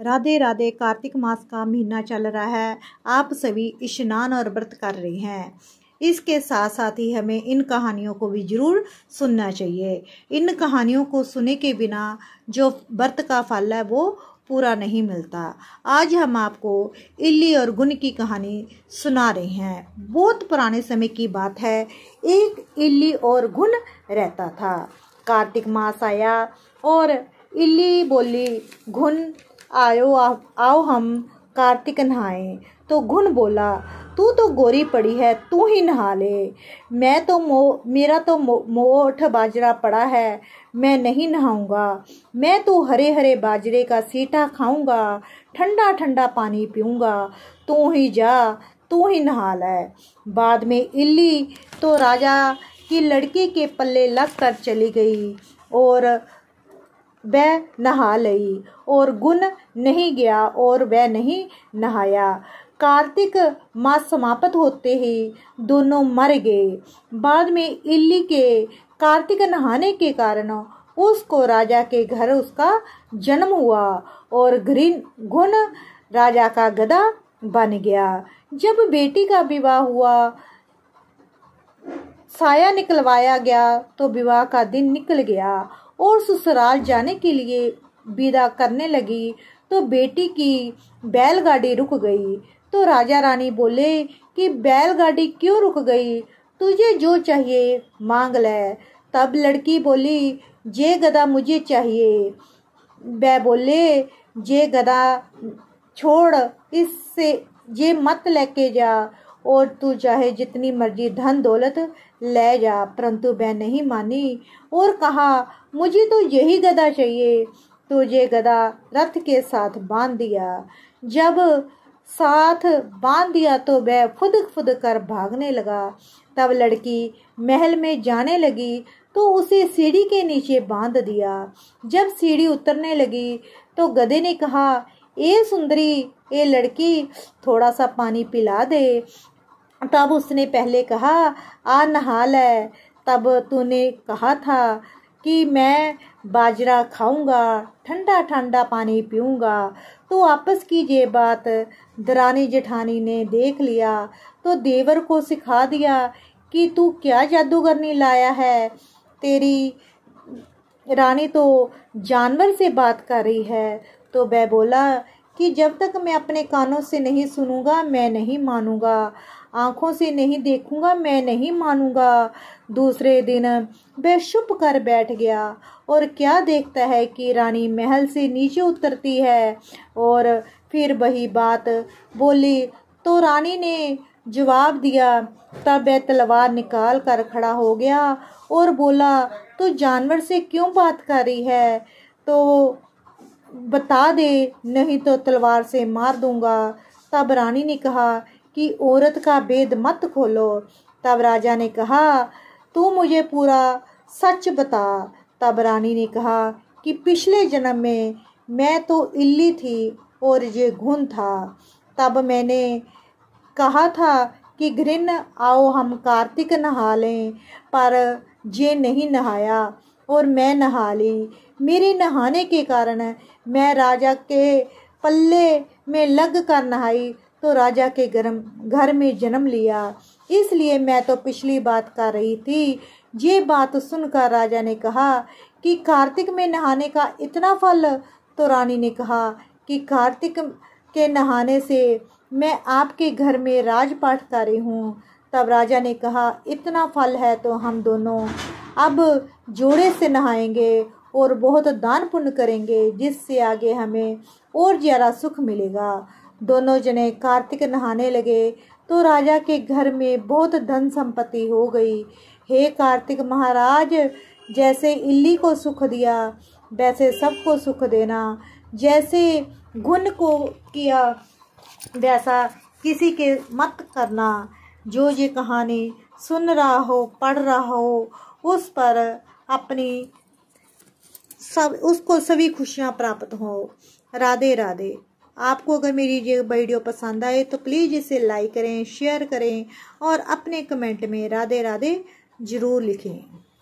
राधे राधे कार्तिक मास का महीना चल रहा है आप सभी स्नान और व्रत कर रहे हैं इसके साथ साथ ही हमें इन कहानियों को भी ज़रूर सुनना चाहिए इन कहानियों को सुने के बिना जो व्रत का फल है वो पूरा नहीं मिलता आज हम आपको इल्ली और गुन की कहानी सुना रहे हैं बहुत पुराने समय की बात है एक इल्ली और गुन रहता था कार्तिक मास आया और इल्ली बोली घुन आयो आओ हम कार्तिक नहाए तो घुन बोला तू तो गोरी पड़ी है तू ही नहा ले मैं तो मो मेरा तो मो, मोठ बाजरा पड़ा है मैं नहीं नहाऊंगा मैं तो हरे हरे बाजरे का सीटा खाऊंगा ठंडा ठंडा पानी पीऊंगा तू ही जा तू ही नहा ले बाद में इल्ली तो राजा की लड़की के पल्ले लग कर चली गई और वह नहा लई और गुण नहीं गया और वह नहीं नहाया कार्तिक मास समाप्त होते ही दोनों मर गए बाद में इल्ली के कार्तिक नहाने के कारण उसको राजा के घर उसका जन्म हुआ और घृण गुण राजा का गदा बन गया जब बेटी का विवाह हुआ साया निकलवाया गया तो विवाह का दिन निकल गया और ससुराल जाने के लिए विदा करने लगी तो बेटी की बैलगाड़ी रुक गई तो राजा रानी बोले कि बैलगाड़ी क्यों रुक गई तुझे जो चाहिए मांग ले तब लड़की बोली जे गदा मुझे चाहिए वह बोले जे गदा छोड़ इससे जे मत लेके जा और तू चाहे जितनी मर्जी धन दौलत ले जा परंतु वह नहीं मानी और कहा मुझे तो यही गदा चाहिए तुझे गदा रथ के साथ बांध दिया जब साथ बांध दिया तो वह फुद फुद कर भागने लगा तब लड़की महल में जाने लगी तो उसे सीढ़ी के नीचे बांध दिया जब सीढ़ी उतरने लगी तो गधे ने कहा ए सुंदरी ए लड़की थोड़ा सा पानी पिला दे तब उसने पहले कहा आ नहा है तब तूने कहा था कि मैं बाजरा खाऊंगा ठंडा ठंडा पानी पीऊंगा तो आपस की ये बात दरानी जेठानी ने देख लिया तो देवर को सिखा दिया कि तू क्या जादूगरनी लाया है तेरी रानी तो जानवर से बात कर रही है तो वह बोला कि जब तक मैं अपने कानों से नहीं सुनूंगा मैं नहीं मानूंगा आँखों से नहीं देखूंगा मैं नहीं मानूंगा दूसरे दिन वह छुप कर बैठ गया और क्या देखता है कि रानी महल से नीचे उतरती है और फिर वही बात बोली तो रानी ने जवाब दिया तब वह तलवार निकाल कर खड़ा हो गया और बोला तू तो जानवर से क्यों बात कर रही है तो बता दे नहीं तो तलवार से मार दूंगा तब रानी ने कहा कि औरत का भेद मत खोलो तब राजा ने कहा तू मुझे पूरा सच बता तब रानी ने कहा कि पिछले जन्म में मैं तो इल्ली थी और ये घुन था तब मैंने कहा था कि घृण आओ हम कार्तिक नहा लें पर ये नहीं नहाया और मैं नहा ली मेरे नहाने के कारण मैं राजा के पल्ले में लग कर नहाई तो राजा के गर्म घर में जन्म लिया इसलिए मैं तो पिछली बात कर रही थी ये बात सुनकर राजा ने कहा कि कार्तिक में नहाने का इतना फल तो रानी ने कहा कि कार्तिक के नहाने से मैं आपके घर में राजपाठ कर रही हूँ तब राजा ने कहा इतना फल है तो हम दोनों अब जोड़े से नहाएंगे और बहुत दान पुण्य करेंगे जिससे आगे हमें और ज़्यादा सुख मिलेगा दोनों जने कार्तिक नहाने लगे तो राजा के घर में बहुत धन संपत्ति हो गई हे कार्तिक महाराज जैसे इल्ली को सुख दिया वैसे सबको सुख देना जैसे गुण को किया वैसा किसी के मत करना जो ये कहानी सुन रहा हो पढ़ रहा हो उस पर अपनी सब उसको सभी खुशियाँ प्राप्त हो राधे राधे आपको अगर मेरी ये वीडियो पसंद आए तो प्लीज़ इसे लाइक करें शेयर करें और अपने कमेंट में राधे राधे ज़रूर लिखें